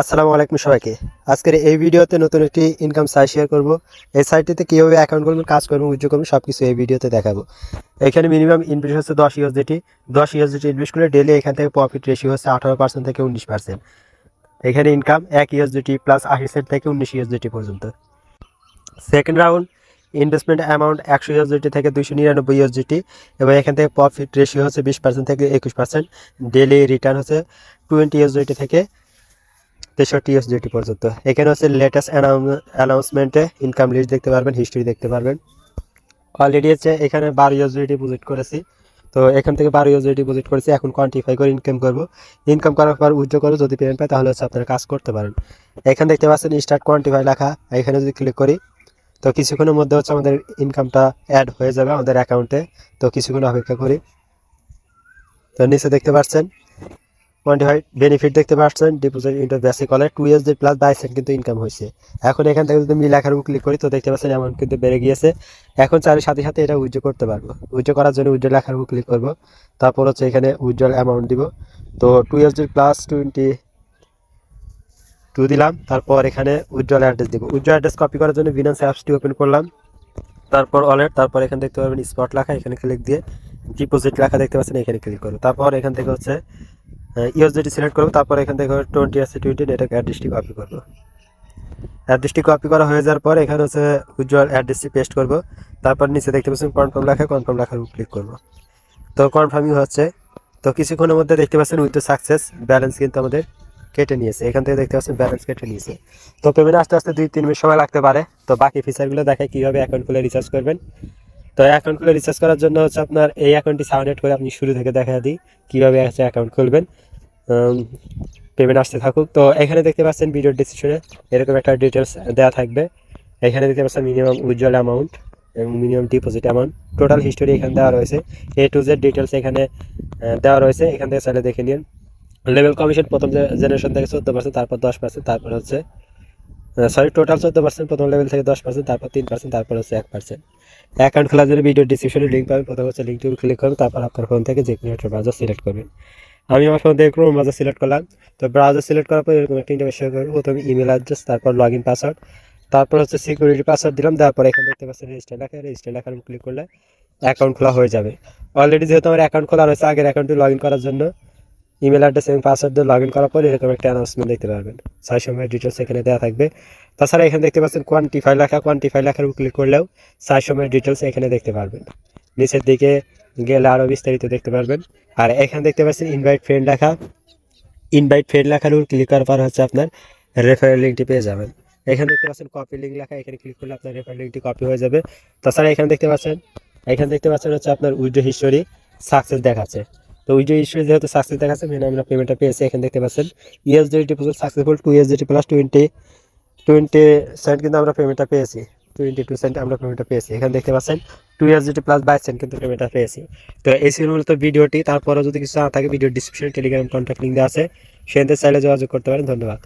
আসসালামু আলাইকুম সবাইকে আজকের এই ভিডিওতে নতুন একটি ইনকাম সাইট শেয়ার করব এই সাইটটিতে কীভাবে অ্যাকাউন্ট করবেন কাজ করবেন উদ্যোগ করবেন সব কিছু এই ভিডিওতে দেখাবো এখানে মিনিমাম ইনভেস্ট হচ্ছে দশ ইউএসডিটি দশ ইউএসডিটি ইনভেস্ট করলে ডেলি এখান থেকে প্রফিট রেশিও হচ্ছে আঠারো পার্সেন্ট থেকে উনিশ পার্সেন্ট এখানে ইনকাম এক ইউএসডিটি প্লাস আশি সেন্ট থেকে উনিশ ইউএসডিটি পর্যন্ত সেকেন্ড রাউন্ড ইনভেস্টমেন্ট অ্যামাউন্ট একশো ইউএসডিটি থেকে দুইশো নিরানব্বই ইউএসডিটি এবং এখান থেকে প্রফিট রেশিও হচ্ছে বিশ পার্সেন্ট থেকে একুশ পার্সেন্ট ডেলি রিটার্ন হচ্ছে টোয়েন্টি ইউএসডিটি থেকে তেষট্টি ইউএসডিটি পর্যন্ত এখানে হচ্ছে লেটেস্ট অ্যানাউন্সমেন্টে ইনকাম লিস্ট দেখতে পারবেন হিস্ট্রি দেখতে পারবেন অলরেডি হচ্ছে এখানে বারো ইউএসডি ডিপোজিট করেছি তো এখান থেকে বারো ইউজ ডিপোজিট করেছি এখন কোয়ান্টিফাই করে ইনকাম করব ইনকাম করার পর উইথ করে যদি পেমেন্ট পায় তাহলে হচ্ছে আপনারা কাজ করতে পারেন এখানে দেখতে পাচ্ছেন স্টার্ট কোয়ান্টিফাই লেখা এখানে যদি ক্লিক করি তো কিছুক্ষণের মধ্যে হচ্ছে আমাদের ইনকামটা অ্যাড হয়ে যাবে আমাদের অ্যাকাউন্টে তো কিছুক্ষণ অপেক্ষা করি তো নিচে দেখতে পাচ্ছেন কোয়ান্টিফাইড বেনিফিট দেখতে পাচ্ছেন ডিপোজিট ইন্টু বেসিক হলে টু ইয়ার্স প্লাস বাইশ সেন্ট কিন্তু ইনকাম হয়েছে এখন এখান থেকে যদি আমি লেখার উপর ক্লিক করি তো দেখতে পাচ্ছেন অ্যামাউন্ট কিন্তু বেড়ে গিয়েছে এখন চাইলে সাথে সাথে এটা উইথড্র করতে পারবো উইথড্র করার জন্য উইথড্র লেখার উপর ক্লিক করবো তারপর হচ্ছে এখানে উইথড্রল অ্যামাউন্ট দিব তো two years plus twenty two দিলাম তারপর এখানে উজ্জ্বল অ্যাড্রেস দিব উজ্জ্বল অ্যাড্রেস কপি করার জন্য বিনান্স অ্যাপসটি ওপেন করলাম তারপর অলেট তারপর এখানে দেখতে পারবেন স্পট লেখা এখানে ক্লিক দিয়ে ডিপোজিট লেখা দেখতে পাচ্ছেন এখানে ক্লিক করবো তারপর এখান থেকে হচ্ছে ইউএসডিটি সিলেক্ট করবো তারপরে এখান থেকে টোয়েন্টি আছে টোয়েন্টি এটাকে অ্যাড্রেসটি কপি করবো অ্যাড্রেসটি কপি করা হয়ে যাওয়ার পর এখানে হচ্ছে উজ্জ্বল অ্যাড্রেসটি পেস্ট করব তারপর নিচে দেখতে পাচ্ছেন কনফার্ম লেখা কনফার্ম লেখার উপর ক্লিক করব তো কনফার্মিং হচ্ছে তো কিছুক্ষণের মধ্যে দেখতে পাচ্ছেন উইথ সাকসেস ব্যালেন্স কিন্তু আমাদের কেটে নিয়েছে এখান থেকে দেখতে পাচ্ছেন ব্যালেন্স কেটে নিয়েছে তো পেমেন্ট আস্তে আস্তে দুই তিন মিনিট সময় লাগতে পারে তো বাকি ফিচারগুলো দেখায় কীভাবে অ্যাকাউন্ট খুলে রিচার্জ করবেন তো অ্যাকাউন্ট খুলে রিচার্জ করার জন্য হচ্ছে আপনার এই অ্যাকাউন্টটি সাবমিট করে আপনি শুরু থেকে দেখা দিই কীভাবে হচ্ছে অ্যাকাউন্ট খুলবেন পেমেন্ট আসতে থাকুক তো এখানে দেখতে পাচ্ছেন ভিডিওর ডিসক্রিপশনে এরকম একটা ডিটেলস দেওয়া থাকবে এখানে দেখতে পাচ্ছেন মিনিমাম উজ্জ্বল অ্যামাউন্ট এবং minimum deposit amount total history এখানে দেওয়া রয়েছে এ টু জেড ডিটেলস এখানে দেওয়া রয়েছে এখান থেকে চাইলে দেখে নিন লেভেল কমিশন প্রথম জেনারেশন থেকে চোদ্দো পার্সেন্ট তারপর দশ পার্সেন্ট তারপর হচ্ছে সরি টোটাল চোদ্দো পার্সেন্ট প্রথম লেভেল থেকে দশ পার্সেন্ট তারপর তিন পার্সেন্ট তারপর হচ্ছে এক পার্সেন্ট অ্যাকাউন্ট খোলার জন্য ভিডিও ডিসক্রিপশনে লিঙ্ক পাবেন প্রথম হচ্ছে লিঙ্কটি ক্লিক করবেন তারপর আপনার ফোন থেকে যে কোনো ব্রাউজার সিলেক্ট করবেন আমি আমার ফোন থেকে ক্রোম ব্রাউজার সিলেক্ট করলাম তো ব্রাউজার সিলেক্ট করার পর এরকম একটা ইন্টারভিউ করবো প্রথমে ইমেল অ্যাড্রেস তারপর লগ ইন পাসওয়ার্ড তারপর হচ্ছে সিকিউরিটি পাসওয়ার্ড দিলাম তারপর এখানে দেখতে পাচ্ছি রেজিস্টার লেখা রেজিস্টার লেখার ক্লিক করলে অ্যাকাউন্ট খোলা হয়ে যাবে অলরেডি যেহেতু আমার অ্যাকাউন্ট খোলা রয়েছে আগের অ্যাকাউন্টে লগ ইন করার জন্য ইমেল অ্যাড্রেস এবং পাসওয়ার্ড দিয়ে লগ ইন করার পর এরকম একটা অ্যানাউন্সমেন্ট দেখতে পারবেন ছয় সময় ডিটেলস এখানে দেওয়া থাকবে তাছাড়া এখানে দেখতে পাচ্ছেন কোয়ান্টিফাই লেখা কোয়ান্টিফাই লেখার ক্লিক করলেও ছয় সময়ের ডিটেলস এখানে দেখতে পারবেন নিচের দিকে গেলে আরও বিস্তারিত দেখতে পারবেন আর এখানে দেখতে পাচ্ছেন ইনভাইট ফ্রেন্ড লেখা ইনভাইট ফ্রেন্ড লেখার উপর ক্লিক করার পর হচ্ছে আপনার রেফারেল লিঙ্কটি পেয়ে যাবেন এখানে দেখতে পাচ্ছেন কপি লিঙ্ক লেখা এখানে ক্লিক করলে আপনার রেফারেল লিঙ্কটি কপি হয়ে যাবে তাছাড়া এখানে দেখতে পাচ্ছেন এখানে দেখতে পাচ্ছেন হচ্ছে আপনার উইডো হিস্টোরি সাকসেস দেখাচ্ছে তো উইডো হিস্টোরি যেহেতু সাকসেস দেখাচ্ছে মেন আমরা পেমেন্টটা পেয়েছি এখানে দেখতে পাচ্ছেন USDT plus successful two USDT plus twenty twenty cent কিন্তু আমরা পেমেন্টটা পেয়েছি টোয়েন্টি টু সেন্ট আমরা পেমেন্টটা পেয়েছি এখানে দেখতে পাচ্ছেন টু ইয়ার্স জিটি প্লাস বাইশ সেন্ট কিন্তু পেমেন্টটা পেয়েছি তো এসি মূলত ভিডিওটি তারপরে যদি কিছু না থাকে ভিডিও ডিসক্রিপশনে টেলিগ্রাম কন্ট্যাক্ট লিঙ্ক দেওয়া আছে সেখান থেকে চাইলে যোগাযোগ করতে পারেন ধন্যবাদ